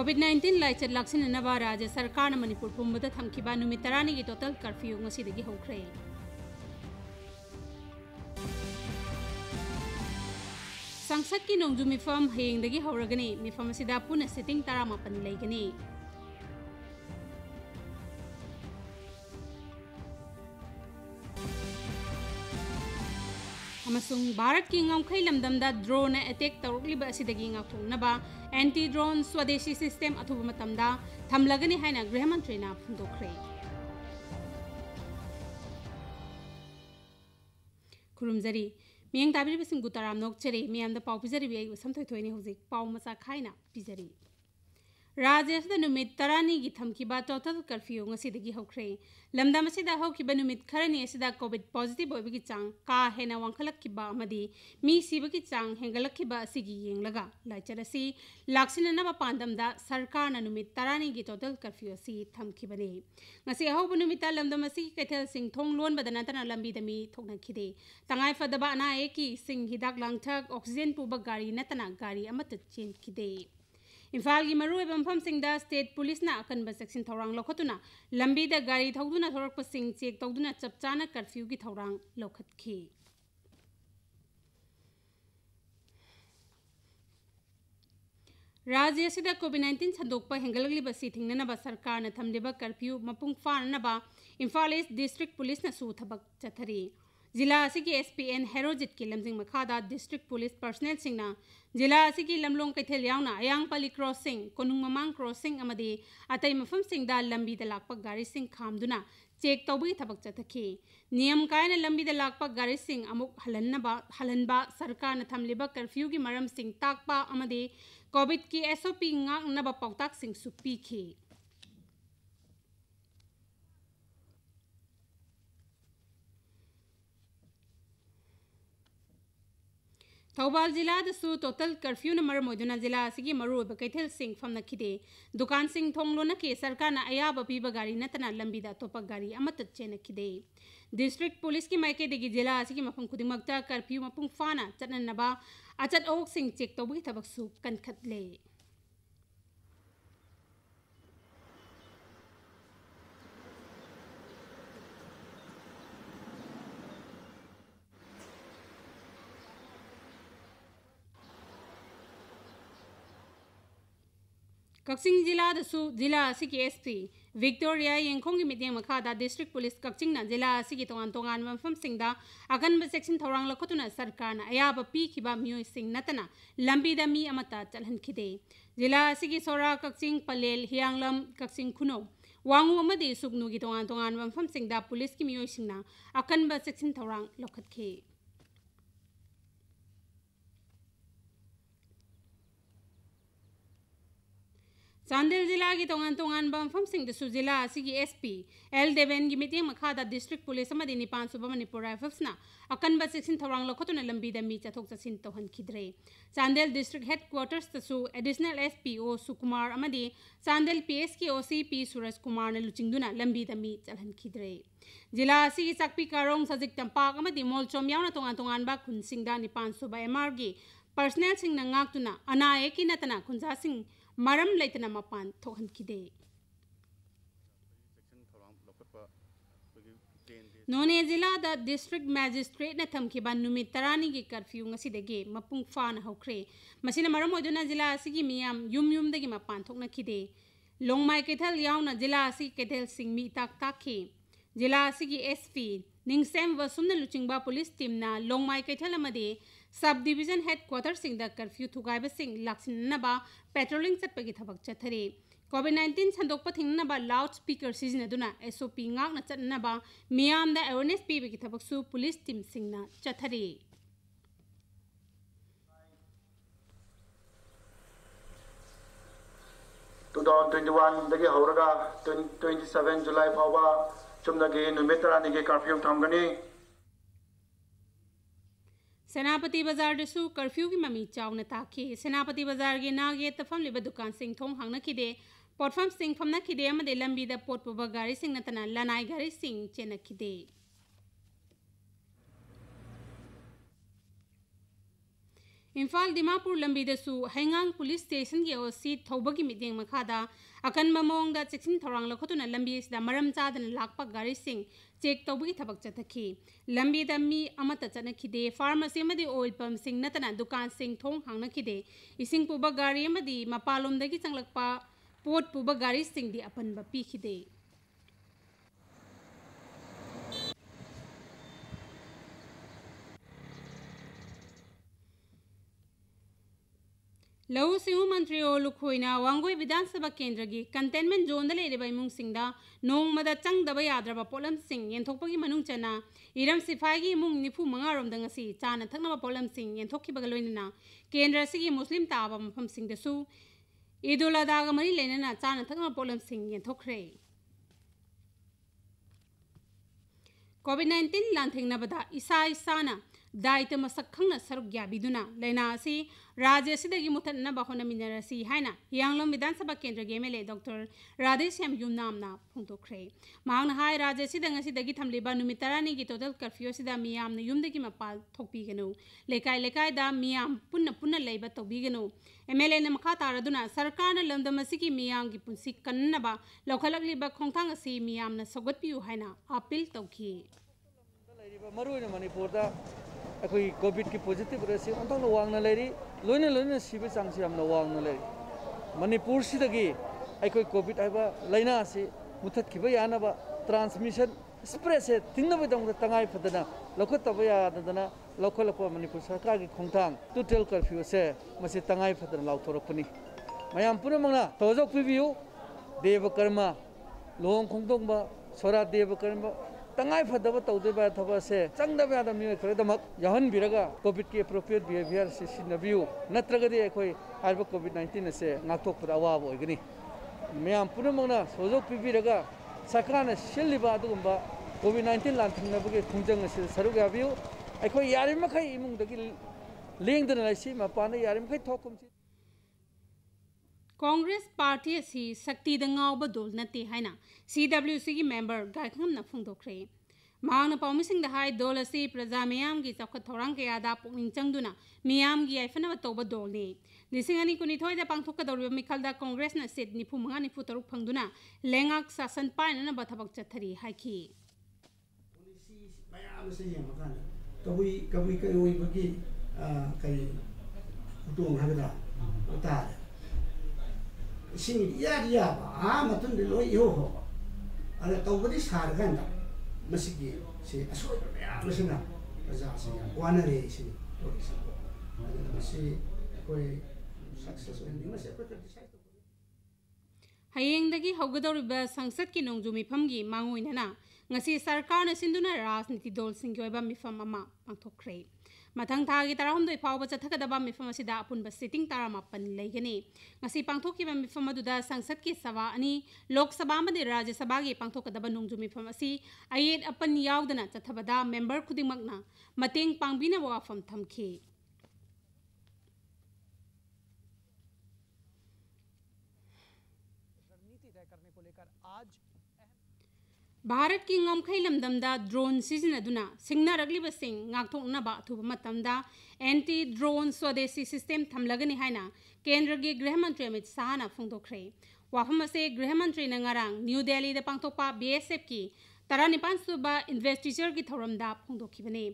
Covid nineteen लाइचट लाक्सीनवा राज्य सरकार मनपुर पूमद तरानी टोटल कर्फ्यू हौरे संसद की नौजू मिफम हयेंगे हौरगने मिफम सिटिंग तरमापन लेगनी भारत की गौखई लमद ड्रोन अटेक तौरलीब एंटी ड्रोन स्वदेशी सिस्टम अथुब थमलगने गृहमंत्री फुदोखे खुरुमजरी मैं तरह नौ चेरे मैम पाजरी वसम थोथ पा मचा खाई पीजरी राज्य नुमित तरानी थमकीबा टोटल कर्फ्यू हौरे लमदम नुमित खरनी कोविड पॉजिटिव होगी चांग का हेन वाखलमी सीबी चांग हेंगलखीब लाइचर से लासीनब पांदम सरकार नुमित तरानी टोटल कर्फ्यू थमकीबने अहब नुमित लमदम कैथल सिंह लोनबद नतना लंबी मी थोनखीदे अना अयेक सिंह हिदाक लांथक ऑक्सीजन पुब गाड़ी नतना गाड़ी चेनखीदे इम्फाल की मरुएव मफमसिंदा स्टेट पुलिस ना अकन बचेक्सिन थोरांग लोखतुना लंबी गाड़ी थोड़ा थोरक पसिंग चेक थोड़ूना चपचाना कर्फ्यू की थोरांग लोखत की राज्य से कोविड नाइन्टीन संदोक पर हिंगलगली सरकार ने कर्फ्यू मपुंग फान इम्फाल इस डिस्ट्रिक्ट पुलिस ने सूथबक चथरी जिला की एस पी एन हेरोजित की लमजिंग मखाद डिस्ट्रिक पुलिस पर्सनल सिंह जिला लमलों कैथल यावना अयांगपली क्रॉसिंग कोनुंग ममांग क्रॉसिंग अमदे अतई मफम सिंह लंबी लाप गाड़ी खाम चेक तौबी थबक चथखी नियम कायन लंबी लाप गाड़ी सिंह अमुक सरकार थमलिब कर्फ्यू की मरम सिंह ताकपा कोविड की SOP ngaak naba pautak sing ꯊꯧꯕꯥꯜ ꯖꯤꯂꯥꯗꯁꯨ ꯇꯣꯇꯜ ꯀꯔꯐ꯭ꯌꯨꯅ ꯃꯔꯝ ꯑꯣꯏꯗꯨꯅ ꯖꯤꯂꯥ ꯑꯁꯤꯒꯤ ꯃꯔꯨꯑꯣꯏꯕ ꯀꯩꯊꯦꯜꯁꯤꯡ ꯐꯝꯅꯈꯤꯗꯦ ꯗꯨꯀꯥꯟꯁꯤꯡ ꯊꯣꯡ ꯂꯣꯟꯅꯈꯤ ꯁꯔꯀꯥꯔꯅ ꯑꯌꯥꯕ ꯄꯤꯕ ꯒꯥꯔꯤ ꯅꯠꯇꯅ ꯂꯝꯕꯤꯗ ꯑꯇꯣꯞꯄ ꯒꯥꯔꯤ ꯑꯃꯠꯇ ꯆꯦꯟꯅꯈꯤꯗꯦ ꯗꯤꯁꯇ꯭ꯔꯤꯛ ꯄꯨꯂꯤꯁꯀꯤ ꯃꯥꯏꯀꯩꯗꯒꯤ ꯖꯤꯂꯥ ꯑꯁꯤꯒꯤ ꯃꯐꯝ ꯈꯨꯗꯤꯡꯃꯛꯇ ꯀꯔꯐ꯭ꯌꯨ ꯃꯄꯨꯡ ꯐꯥꯅ ꯆꯠꯅꯅꯕ ꯑꯆꯠ ꯑꯋꯣꯛꯁꯤꯡ ꯆꯦꯛ ꯇꯧꯕꯒꯤ ꯊꯕꯛꯁꯨ ꯀꯟꯈꯠꯂꯦ कक्षिंग जिला जिला एस पी विक्टोरिया योंखों मेदें मखा दिस्ट्रिक पुलिस कक्षिंग जिला तोान तोान मम अगनब सेक्शन थोड़ा लखटना सरकार अयाब पीब मई नी चलिए जिला सोरा कक्षिंग पलेल हियालम कक्षिंग खुनो वांगू सुगनू की तोान तोान मम पुलिस की मई अकनब सेक्शन थोड़ा लखटे ꯆꯥꯟꯗꯦꯜ ꯖꯤꯂꯥꯒꯤ ꯇꯣꯉꯥꯟ ꯇꯣꯉꯥꯟꯕ ꯃꯐꯝꯁꯤꯡꯗꯁꯨ ꯖꯤꯂꯥ ꯑꯁꯤꯒꯤ ꯑꯦꯁ ꯄꯤ ꯑꯦꯜ ꯗꯦꯕꯦꯟꯒꯤ ꯃꯤꯠꯌꯦꯡ ꯃꯈꯥꯗ ꯗꯤꯁꯇ꯭ꯔꯤꯛ ꯄꯨꯂꯤꯁ ꯑꯃꯗꯤ ꯅꯤꯄꯥꯟ ꯁꯨꯕ ꯃꯅꯤꯄꯨꯔ ꯔꯥꯏꯐꯜꯁꯅ ꯑꯀꯟꯕ ꯆꯦꯛꯁꯤꯟ ꯊꯧꯔꯥꯡ ꯂꯧꯈꯠꯇꯨꯅ ꯂꯝꯕꯤꯗ ꯃꯤ ꯆꯠꯊꯣꯛ ꯆꯠꯁꯤꯟ ꯇꯧꯍꯟꯈꯤꯗ꯭ꯔꯦ ꯆꯥꯟꯗꯦꯜ ꯗꯤꯁꯇ꯭ꯔꯤꯛ ꯍꯦꯗꯀ꯭ꯋꯥꯔꯇꯔꯁꯇꯁꯨ ꯑꯦꯗꯤꯁꯅꯦꯜ ꯑꯦꯁ ꯄꯤ ꯑꯣ ꯁꯨꯀꯨꯃꯥꯔ ꯑꯃꯗꯤ ꯆꯥꯟꯗꯦꯜ ꯄꯤ ꯑꯦꯁꯀꯤ ꯑꯣ ꯁꯤ ꯄꯤ ꯁꯨꯔꯖ ꯀꯨꯃꯥꯔꯅ ꯂꯨꯆꯤꯡꯗꯨꯅ ꯂꯝꯕꯤꯗ ꯃꯤ ꯆꯠꯍꯟꯈꯤꯗ꯭ꯔꯦ ꯖꯤꯂꯥ ꯑꯁꯤꯒꯤ ꯆꯥꯛꯄꯤ ꯀꯥꯔꯣꯡ ꯁꯖꯤꯛ ꯇꯝꯄꯥꯛ ꯑꯃꯗꯤ ꯃꯣꯜꯆꯣꯝ ꯌꯥꯎꯅ ꯇꯣꯉꯥꯟ ꯇꯣꯉꯥꯟꯕ ꯈꯨꯟꯁꯤꯡꯗ ꯅꯤꯄꯥꯟ ꯁꯨꯕ ꯑꯦꯝ ꯑꯥꯔꯒꯤ ꯄꯔꯁꯅꯦꯜꯁꯤꯡꯅ ꯉꯥꯛꯇꯨꯅ ꯑꯅꯥ ꯑꯌꯦꯛꯀꯤ ꯅꯠꯇꯅ ꯈꯨꯟꯖꯥꯁꯤꯡ मरम लेतना मपान थोहन किदे नोने जिला द डिस्ट्रिक्ट मैजिस्ट्रेट ने थमखिबा नुमित तरानी की कर्फ्यू ngasiदगे मपुंग फान हौख्रे मसिना मरम ओदुना जिला असिगी मियाम युम युम दगी मपान थोकना खिदे लोंगमाई केथल यावना जिला असि केथल सिंह मी ताक ताखे जिला असि एसपी निंगसेम वसुमन लुचिंगबा पुलिस टीम ना सब डिवीजन हेड क्वार्टर सिंह द कर्फ्यू थुगाइब सिंह लक्षिनबा पेट्रोलिंग सेपगी थबक चथरे कोविड 19 संदोक पथिनबा लाउड स्पीकर सिजन दुना एसओपी ngak na चनबा मियाम द अवेयरनेस पीबगी पुलिस टीम सिंह ना टू दौन ट्वेंटी वन हो ट्वेंटी सेवेन जुलाई फाव चुम्दे नुमित रानी के कर्फ्यू थमगनी सेनापति कर्फ्यू की ममी चावना ताखी सेनापति बजार के नागे तफम दुकान सिंह थों हांगना खिदे पोटफम सिंह फमना खिदे अमदे लंबी द पोट पुबा गाड़ी सिंह नतना लनाई गाड़ी सिंह चेना खिदे इम्फाल दिमापुर लंबीदसु हैंगांग पुलिस स्टेशन के ओसी थौबगी मिदेंग मखादा अकन ममोंग दा चिक्सिन थौरांग लखोतुना लंबी इसदा मरम चादन लाकपा गाड़ी सिंह ꯆꯦꯛ ꯇꯧꯕꯒꯤ ꯊꯕꯛ ꯆꯠꯊꯈꯤ ꯂꯝꯕꯤꯗ ꯃꯤ ꯑꯃꯠꯇ ꯆꯠꯅꯈꯤꯗꯦ ꯐꯥꯔꯃꯥꯁꯤ ꯑꯃꯗꯤ ꯑꯣꯏꯜ ꯄꯝꯁꯤꯡ ꯅꯠꯇꯅ ꯗꯨꯀꯥꯟꯁꯤꯡ ꯊꯣꯡ ꯍꯥꯡꯅꯈꯤꯗꯦ ꯏꯁꯤꯡ ꯄꯨꯕ ꯒꯥꯔꯤ ꯑꯃꯗꯤ ꯃꯄꯥꯟꯂꯣꯝꯗꯒꯤ ꯆꯪꯂꯛꯄ ꯄꯣꯠ ꯄꯨꯕ ꯒꯥꯔꯤꯁꯤꯡꯗꯤ ꯑꯄꯟꯕ ꯄꯤꯈꯤꯗꯦ लघु सिंह मंत्री लुखोईन वांगोई विधान सभा केंद्र की कंटेनमेंट जोन लेब इमुंग नोमद चंगब याद्रब पोलम येंथोपना इरम सिफाई की इमुंग निफू मंगारोम चाना थकनब पोलम येंथोखीबग केंद्र से मुस्लिम ताब मफमसू ईदुल अदाग मरी लेना चाना थकनब पोलम येंथोखरे कोविड नाइन्टीन लाथेनबद इसा इसाना दायित्व मसक खंगना सरुक लेना राज्य सिदगी मुथनबा होनमिनरसी हाइना यांगलम विधानसभा केंद्र के एमएलए डॉक्टर राधेश्याम यूनामना फोंदोखरे मांगना हाय राज्य सिदंग सिदगी की टोटल कर्फ्यू सिदा मियाम ने मपाल थोकबिगनु लेकाय लेकाय दा मियाम पुन्न पुन्न लेबा तोबिगनु एमएलए ने मखा तारदुना सरकार ने लमदम की मियाम की पुंसी कन्नबा लौखलगलिबा ने अपील तोखी मरुन मणिपुर दा अखोई कोविड की पोजिटिव रेसी अंतन वांगना लेरी लोने लोने सिबे चांस हमना से दगी अखोई कोविड आइबा लैना से मुथत खिबे यानबा ट्रांसमिशन स्प्रेड से तिन्नबे दंग तंगाई फदना लखो तबे यादना लखो लखो सरकार की खोंगथांग टोटल कर्फ्यू से मसे तंगाई फदना लाउथोरपनी मयाम पुने मंगना तोजोक पिबियो देवकर्मा लोंग खोंगदोंबा सोरा देवकर्मा तंगाई फदब तौदेब थब से चंगदब याद मियो खरेदम यहन बिरगा कोविड के एप्रोप्रिएट बिहेवियर से सिनबियो नत्रगदि अखोय हारब कोविड 19 से नाथोक पुरा वाब ओइगनि म्याम पुनमंगना सोजोक पिबिरगा सरकारने सिलिबा दुगुंबा कोविड 19 लांथिंगनबगे खुंजंग से सरुग याबियो अखोय यारिमखै इमुंगदगि लेंगदन लाइसि मपाने यारिमखै थोकुमसि कांग्रेस पार्टी असी सक्तिद गाब दोल नते है सी डब्ल्यू सी मेंबर गायखम फोंदोखे मांग पाउमीसिंग है दोल असी प्रजा मैम की चौख थौरान क्या पुनिंग चंगदुना की आइफनव तब दोल ने लिसिंग अनी मिखल कांग्रेस न सीट निफू मंगा निफू तरुक फंगना लेंगा सासन पाने बथबक चथरी हाखी ꯃꯌꯥꯝ ꯑꯁꯤ ꯌꯦꯡꯕꯀꯥꯟꯗ ꯀꯕꯨꯏ ꯀꯕꯨꯏ ꯀꯩꯔꯣꯏꯕꯒꯤ ꯏꯌꯥ ꯌꯥꯕ ꯑꯥ ꯃꯇꯨꯡꯗ ꯂꯣꯏ ꯏꯍꯧ ꯍꯧꯕ ꯑꯗ ꯇꯧꯕꯗꯤ ꯁꯥꯔꯀꯥꯟꯗ ꯃꯁꯤꯒꯤ ꯁꯤ ꯑꯁꯣꯏꯕ ꯃꯌꯥꯝ ꯑꯁꯤꯅ ꯄ꯭ꯔꯖꯥꯁꯤ ꯌꯥꯝ ꯋꯥꯅꯔꯦ ꯁꯤꯅꯤ ꯇꯧꯔꯤꯁꯤ ꯑꯗꯨꯅ ꯃꯁꯤ ꯑꯩꯈꯣꯏ ꯁꯛꯁꯦꯁ ꯑꯣꯏꯍꯟꯅꯤꯡꯕꯁꯦ ꯑꯩꯈꯣꯏ ꯗꯤꯁꯥꯏꯠ ꯇꯧꯕ ꯍꯌꯦꯡꯗꯒꯤ ꯍꯧꯒꯗꯧꯔꯤꯕ ꯁꯪꯁꯠꯀꯤ ꯅꯣꯡꯖꯨ ꯃꯤꯐꯝꯒꯤ ꯃꯥꯡꯑꯣꯏꯅꯅ ꯉꯁꯤ ꯁꯔꯀꯥꯔꯅ ꯁꯤꯟꯗꯨꯅ ꯔꯥꯖꯅꯤꯇꯤ ꯗꯣꯜꯁꯤꯡꯒꯤ ꯑꯣꯏꯕ ꯃꯤꯐꯝ ꯑꯃ ꯄꯥꯡꯊꯣꯛꯈ꯭ꯔꯦ मथंग थागी तरहद फाव चथगदब मिफम अपुब सीटिंग तरमापन लेगनी पाथोब मिफम संसद की सभा अनी लोकसभा सभा राज्य सभा की पाथोकदब नोजु मिफम अयेद अपन यादना चतबद मेम्बर खुद पाबीन वाफम थम्खी आज भारत की गमखई लमदमदा ड्रोन सिजनदुना सिंगनरगलिबसिंग ngaktoknaba thuba matamda anti drone स्वदेशी सिस्टम थमलगनि हायना की गृह मंत्री अमित शाह ना फोंदोखरे वाफम से गृह मंत्री ने ngarang न्यू दिल्ली द पांगतोपा बीएसएफ की निपान सुबा इन्वेस्टिचर की थौरमदा फोंदोखिबने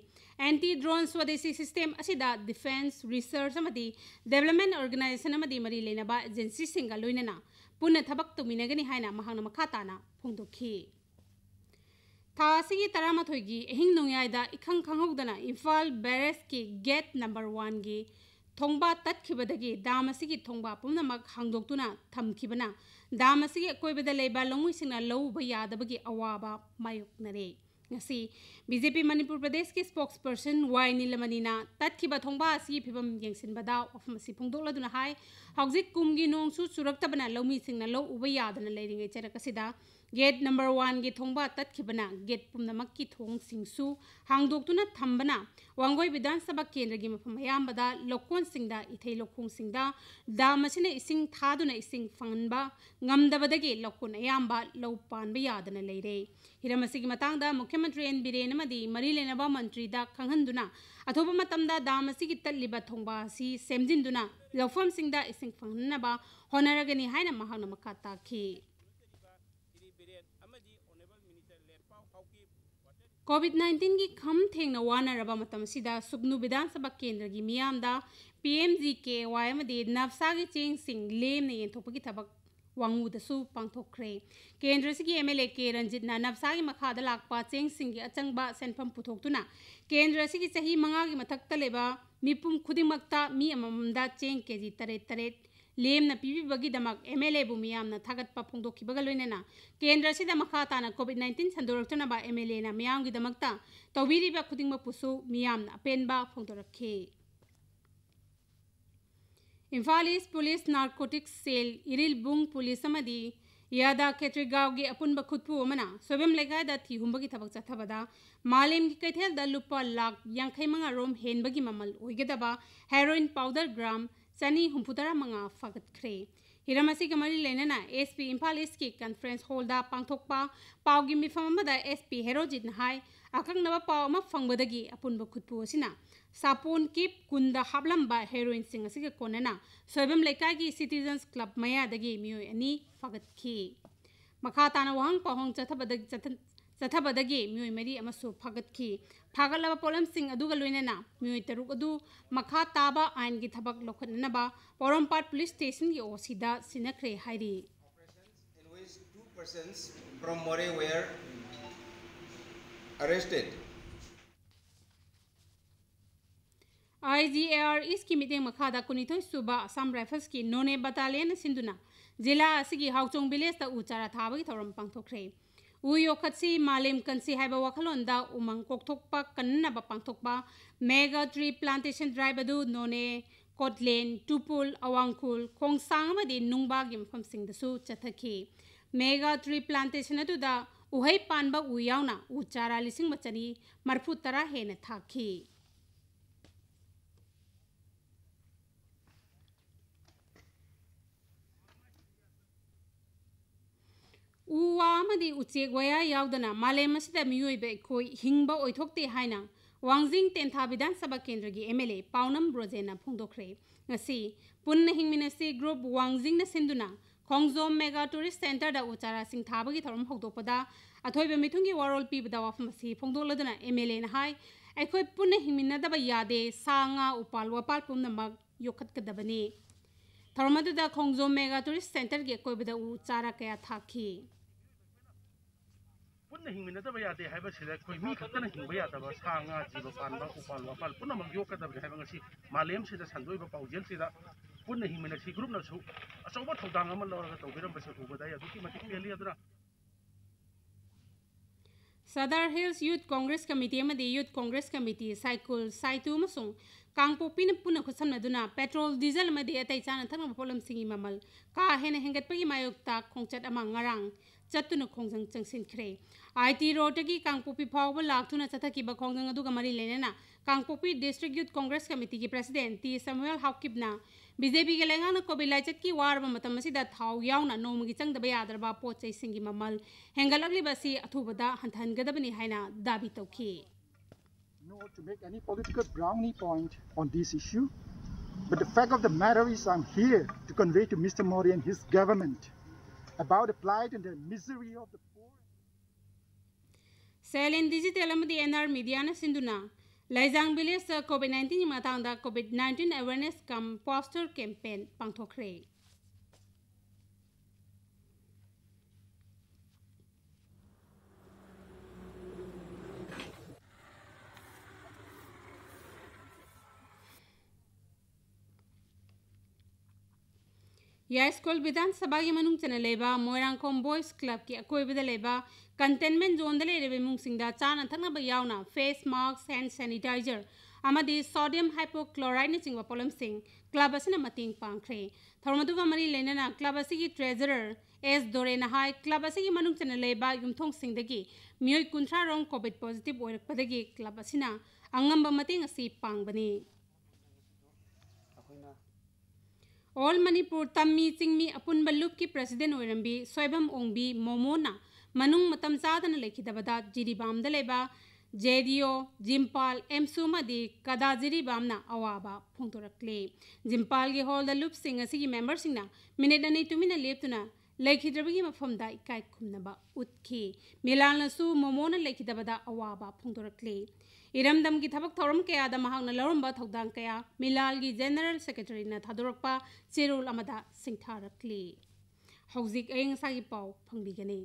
एंटी ड्रोन स्वदेशी सिस्टम असिदा डिफेंस रिसर्च अमदी डेवलपमेंट ऑर्गेनाइजेशन अमदी मरी लेनाबा एजेंसी सिंगा लोइनना पुनः थबक तुमिनगनि हायना महांगना मखाताना फोंदोखी था तरमथोगी अहिंग नोयादा इखंग खंगौदना इम्फाल बैरस की गेट नंबर वन की थोंबा तत्खिबदगी दाम की थोंबा पुनमक हांगदोक्तुना थमखिबना दाम की अकोइबद लेबा लौंगुइसिंगना लौब यादबगी अवाबा मायोक्नरे ngasi BJP Manipur Pradesh ki spokesperson Y Nilamanina tatkiba thongba asi phibam yengsin bada ofam si phongdokla duna hai haujik kumgi nong su surakta bana lomi singna lo uba yadana leiringe chera kasida gate number ꯋꯥꯟꯒꯤ ꯊꯣꯡꯕ ꯇꯠꯈꯤꯕꯅ get ꯄꯨꯝꯅꯃꯛꯀꯤ ꯊꯣꯡꯁꯤꯡꯁꯨ ꯍꯥꯡꯗꯣꯛꯇꯨꯅ ꯊꯝꯕꯅ ꯋꯥꯡꯒꯣꯏ ꯕꯤꯙꯥꯟ ꯁꯚꯥ ꯀꯦꯟꯗ꯭ꯔꯒꯤ ꯃꯐꯝ ꯑꯌꯥꯝꯕꯗ ꯂꯧꯀꯣꯟꯁꯤꯡꯗ ꯏꯊꯩ ꯂꯧꯈꯣꯡꯁꯤꯡꯗ ꯗꯥꯝ ꯑꯁꯤꯅ ꯏꯁꯤꯡ ꯊꯥꯗꯨꯅ ꯏꯁꯤꯡ ꯐꯪꯍꯟꯕ ꯉꯝꯗꯕꯗꯒꯤ ꯂꯧꯀꯣꯟ ꯑꯌꯥꯝꯕ ꯂꯧ ꯄꯥꯟꯕ ꯌꯥꯗꯅ ꯂꯩꯔꯦ ꯍꯤꯔꯝ ꯑꯁꯤꯒꯤ ꯃꯇꯥꯡꯗ ꯃꯨꯈ꯭ꯌ ꯃꯟꯇ꯭ꯔꯤ ꯑꯦꯟ ꯕꯤꯔꯦꯟ ꯑꯃꯗꯤ ꯃꯔꯤ ꯂꯩꯅꯕ ꯃꯟꯇ꯭ꯔꯤꯗ ꯈꯪꯍꯟꯗꯨꯅ ꯑꯊꯨꯕ ꯃꯇꯝꯗ ꯗꯥꯝ ꯑꯁꯤꯒꯤ ꯇꯠꯂꯤꯕ ꯊꯣꯡꯕ ꯑꯁꯤ ꯁꯦꯝꯖꯤꯟꯗꯨꯅ ꯂꯧꯐꯝꯁꯤꯡꯗ ꯏꯁꯤꯡ ꯐꯪꯍꯟꯅꯕ ꯍꯣꯠꯅꯔꯒꯅꯤ ꯍꯥꯏꯅ ꯃꯍꯥꯛꯅ ꯃꯈꯥ ꯇꯥꯈꯤ कोविड नाइन्टीन की खम थेंगना वानरब सुबनू विधानसभा केंद्र की केंद्र पी एम जी के वाई नवसा की चें सिंह लेमने येंथोप की थब वांगूदसु पांथोखरे केंद्र से एम एल ए के रंजित नवसा की मखाद लाप चें सिंह की अचंगबा सेनफम केंद्र से मंगा की मथक तलेबा मिपुम खुदिमक्ता मी चें के जी तरह तरह लेमना पीबीबीदम एम एल एम थगत फोंदना केंद्र से मखाता कोविड नाइन्टीन सन्दोरतब एम एल एना मामगीदम तौरीब खुद अपेंब फोदर Imphal east police narcotics cell इरील बुंग पुलिस याद खेत्रीगाव की अपुब खुदपूमन सोबम थी थीहुम की थब चब मालेम की कैथल लुप लाख यांखम रोम हेनबी ममल होगदब हेरोन पाउडर ग्राम ꯆꯅꯤ ꯍꯨꯝꯐꯨꯇꯔꯥ ꯃꯉꯥ ꯐꯒꯠꯈ꯭ꯔꯦ ꯍꯤꯔꯝ ꯑꯁꯤꯒ ꯃꯔꯤ ꯂꯩꯅꯅ ꯑꯦꯁ ꯄꯤ ꯏꯝꯐꯥꯜ ꯏꯁꯀꯤ ꯀꯟꯐꯔꯦꯟꯁ ꯍꯣꯜꯗ ꯄꯥꯡꯊꯣꯛꯄ ꯄꯥꯎꯒꯤ ꯃꯤꯐꯝ ꯑꯃꯗ ꯑꯦꯁ ꯄꯤ ꯍꯦꯔꯣꯖꯤꯠꯅ ꯍꯥꯏ ꯑꯀꯛꯅꯕ ꯄꯥꯎ ꯑꯃ ꯐꯪꯕꯗꯒꯤ ꯑꯄꯨꯟꯕ ꯈꯨꯠꯄꯨ ꯑꯁꯤꯅ ꯁꯥꯄꯣꯟ ꯀꯤꯞ ꯀꯨꯟꯗ ꯍꯥꯞꯂꯝꯕ ꯍꯦꯔꯣꯏꯟꯁꯤꯡ ꯑꯁꯤꯒ ꯀꯣꯟꯅꯅ ꯁꯣꯏꯕꯝ ꯂꯩꯀꯥꯏꯒꯤ ꯁꯤꯇꯤꯖꯟꯁ ꯀ꯭ꯂꯕ ꯃꯌꯥꯗꯒꯤ ꯃꯤꯑꯣꯏ ꯑꯅꯤ ꯐꯒꯠꯈꯤ ꯃꯈꯥ ꯇꯥꯅ ꯋꯥꯍꯪ ꯄꯥꯎꯍꯪ ꯆꯠꯊꯕꯗꯒꯤ ꯆꯠꯊꯕꯗꯒꯤ ꯃꯤꯑꯣꯏ ꯃꯔꯤ ꯑꯃꯁꯨ ꯐꯥꯒꯠꯈꯤ ꯐꯥꯒꯠꯂꯕ ꯄꯣꯠꯂꯝꯁꯤꯡ ꯑꯗꯨꯒ ꯂꯣꯏꯅꯅ ꯃꯤꯑꯣꯏ ꯇꯔꯨꯛ ꯑꯗꯨ ꯃꯈꯥ ꯇꯥꯕ ꯑꯥꯏꯟꯒꯤ ꯊꯕꯛ ꯂꯧꯈꯠꯅꯅꯕ ꯄꯣꯔꯣꯝꯄꯥꯠ ꯄꯨꯂꯤꯁ ꯁ꯭ꯇꯦꯁꯟꯒꯤ ꯑꯣꯁꯤꯗ ꯁꯤꯟꯅꯈ꯭ꯔꯦ ꯍꯥꯏꯔꯤ आई जी ए आर इसकी मितें मखादा कुनीथोई सुबह असम राइफल्स की नोने बटालियन सिंधुना जिला हाउचोंग विलेज तक उचारा थाबगी थौरम पंथोखरे ui yokhasi malem kansi haiba wakhalonda umang kokthokpa kanna ba pangthokpa mega tree plantation drive adu none kotlen tupul awangkhul khongsang ma de nungba gim phom sing da su chathaki mega tree plantation adu da uhai panba uyauna uchara lising machani marfu tara hena thaki अमदी उचे गयादना मालेमसीद mob हिंब ओथोते हैं वाजिंग तेंथा विधान सभा केंद्र की M L A पानम ब्रोजेना फोंदे पुनः हिमीनसी ग्रुप वाजिंग सिंधुना खोजोम मेगा टूरीस्ट सेंटर उचारा था थरम होद अथब मिथु की वरोल पीब वफम से एम एल एखो पुनः हिमीनदब यादे सा उपाल वपाल पुनम योखने थरमद खोजोम मेगा टूरीस्ट सेंटर की अकोबद उचारा क्या था पुनः हिंग में तब याद से ग्रुप अच्छा वो तो तो तो सदर हिल्स यूथ कांग्रेस कमिटी में दे यूथ कांग्रेस कमिटी साइकिल साइटू मसों कांगपोपिन खुशम पेट्रोल डीजल में दे अतैचान पोलम सिंगी ममल का हेन हेंगत पर इमायुक्ता कोंचत अमांगरांग चतुन खोज चंसी आई टी रोड की कांगपोपी फाव लाथना चतकी खोजंग मरी लेना Kangpokpi district youth Congress committee की प्रेसीडेंट टी सामुएल हाउकीबना बीजेपी के लेना कोविड लाइज की वार मौन नोम की चंगद यादव पोचे ममल हेंगल अथब हंथनगदी है दावी तौर तो but the fact of the matter is, I'm here to convey to Mr. Modi and his government about the plight and the misery of the poor. Selain digital and the NR media na sinduna, Laizang Bilis COVID-19 matanda COVID-19 awareness kam poster campaign pangtokrei. या विधानसभा की मनुंग चने लेबा boys club की अकोइबदा लेबा containment zone दले रेबे मुंगसिंगदा चाना face mask hand sanitiser sodium hypochloride ने चिंगवा पोलम सिंह क्लब असने मतिंग मरी लेना क्लब असि एस दोरेन है क्लब असि की मनुंग चने लेबा युमथोंग कुंथ्रा रोम कोविड पॉजिटिव ओइरकपदगी क्लब असिना ꯑꯣꯜ ꯃꯅꯤꯄꯨꯔ ꯇꯝꯃꯤ ꯆꯤꯡꯃꯤ ꯑꯄꯨꯟꯕ ꯂꯨꯞꯀꯤ ꯄ꯭ꯔꯁꯤꯗꯦꯟ ꯑꯣꯏꯔꯝꯕꯤ ꯁꯣꯏꯕꯝ ꯑꯣꯡꯕꯤ ꯃꯣꯃꯣꯅ ꯃꯅꯨꯡ ꯃꯇꯝ ꯆꯥꯗꯅ ꯂꯩꯈꯤꯗꯕꯗ ꯖꯤꯔꯤꯕꯥꯝꯗ ꯂꯩꯕ ꯖꯦꯗꯤꯌꯣ ꯖꯤꯝꯄꯥꯜ ꯑꯦꯝꯁꯨꯃꯗꯤ ꯀꯗꯥ ꯖꯤꯔꯤꯕꯥꯝꯅ ꯑꯋꯥꯕ ꯐꯣꯡꯗꯣꯔꯛꯂꯤ ꯖꯤꯝꯄꯥꯜꯒꯤ ꯍꯣꯜꯗ ꯂꯨꯞꯁꯤꯡ ꯑꯁꯤꯒꯤ ꯃꯦꯝꯕꯔꯁꯤꯡꯅ ꯃꯤꯅꯤꯠ ꯑꯅꯤ ꯇꯨꯃꯤꯟꯅ ꯂꯦꯞꯇꯨꯅ ꯂꯩꯈꯤꯗ꯭ꯔꯕꯒꯤ ꯃꯐꯝꯗ ꯏꯀꯥꯏ ꯈꯨꯝꯅꯕ ꯎꯠꯈꯤ ꯃꯤꯂꯥꯜꯅꯁꯨ ꯃꯣꯃꯣꯅ ꯂꯩꯈꯤꯗꯕꯗ ꯑꯋꯥꯕ ꯐꯣꯡꯗꯣꯔꯛꯂꯤ इरमदमगी थबक थौरम कया दा महागना कया मिलाल की जनरल सेक्रेटरी ना थादोरपा चेरोल अमदा सिंगथारकली हौजिक एंग सागी पाउ फंगबिगने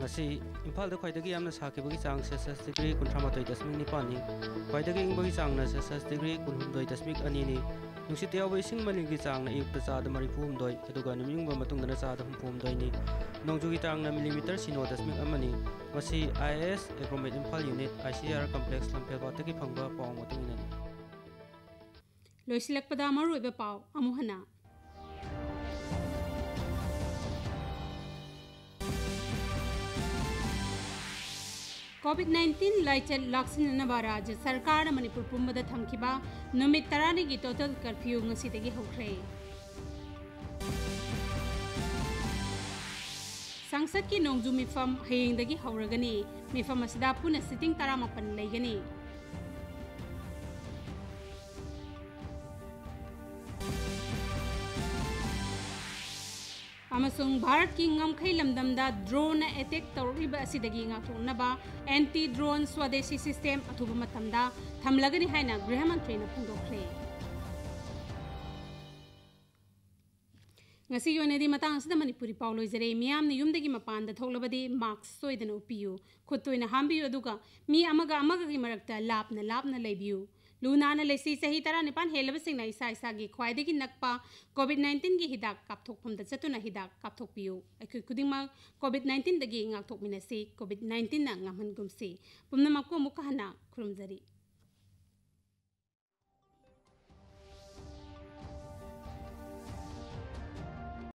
ngasi imphal de khoi dagi amna sakhe bagi chang se sas degree kunthama toi dasmik ni pani khoi dagi ing bagi chang na se sas degree kunhum doi dasmik ani ni नुसी त्याव इसिंग मलिंग की चांग ना एक चाद मरीफूम दोय अदुगा numbing ब मतुंग ना चाद हमफूम दोय नि नोंगजुगी चांग ना मिलीमीटर सिनो दशमिक अमनि मसी IS agromet Imphal unit ICR complex लंफेल बाते की फंगबा पाव मतुंग ने लोइसिलक पदा मरु बे पाव अमुहना ಕೋವಿಡ್ ನೈನ್ಟೀನ್ ಲೈಚಲ್ ಲಾಕ್ಸಿನವ ರಾಜ್ಯ ಸರ್ಕಾರ ಮಣಿಪುರ ಪುಂಬದ ಥಂಕಿಬ ನುಮಿತ್ ತರಾನಿಗೆ ಟೋಟಲ್ ಕರ್ಫ್ಯೂ ngasiದಗೆ ಹೋಗ್ರೆ ಸಂಸತ್ ಕಿ ನೋಂಜು ಮಿಫಮ್ ಹಯೆಂಗದಗೆ ಹೌರಗನಿ ಮಿಫಮ್ ಅಸದಾ ಪುನ ಸಿಟಿಂಗ್ 18 ಲೈಗನಿ भारत की ंगमखई लमदम द्रोन एटेक तौरब एंटी ड्रोन स्वदेशी सिस्टम अथुब थमलगनी गृहमंत्री फूदे मनपुरी पा लोजरे मैं यू की मपान मास्क सोदन उपयु खुद तो हाबीयु मी अमग अमग लेबू लुनाना लेसी सही तरह निपान हेलबसिंग इसा इसा की ख्वाई नक्पा कोविड नाइन्टीन की हिदा कापथोफम चतुना हिदा कापथोपियो अखोई खुदिंग कोविड नाइन्टीन दगी कोविड नाइन्टीन ना को पुनमको मुखहना खुरुमजरी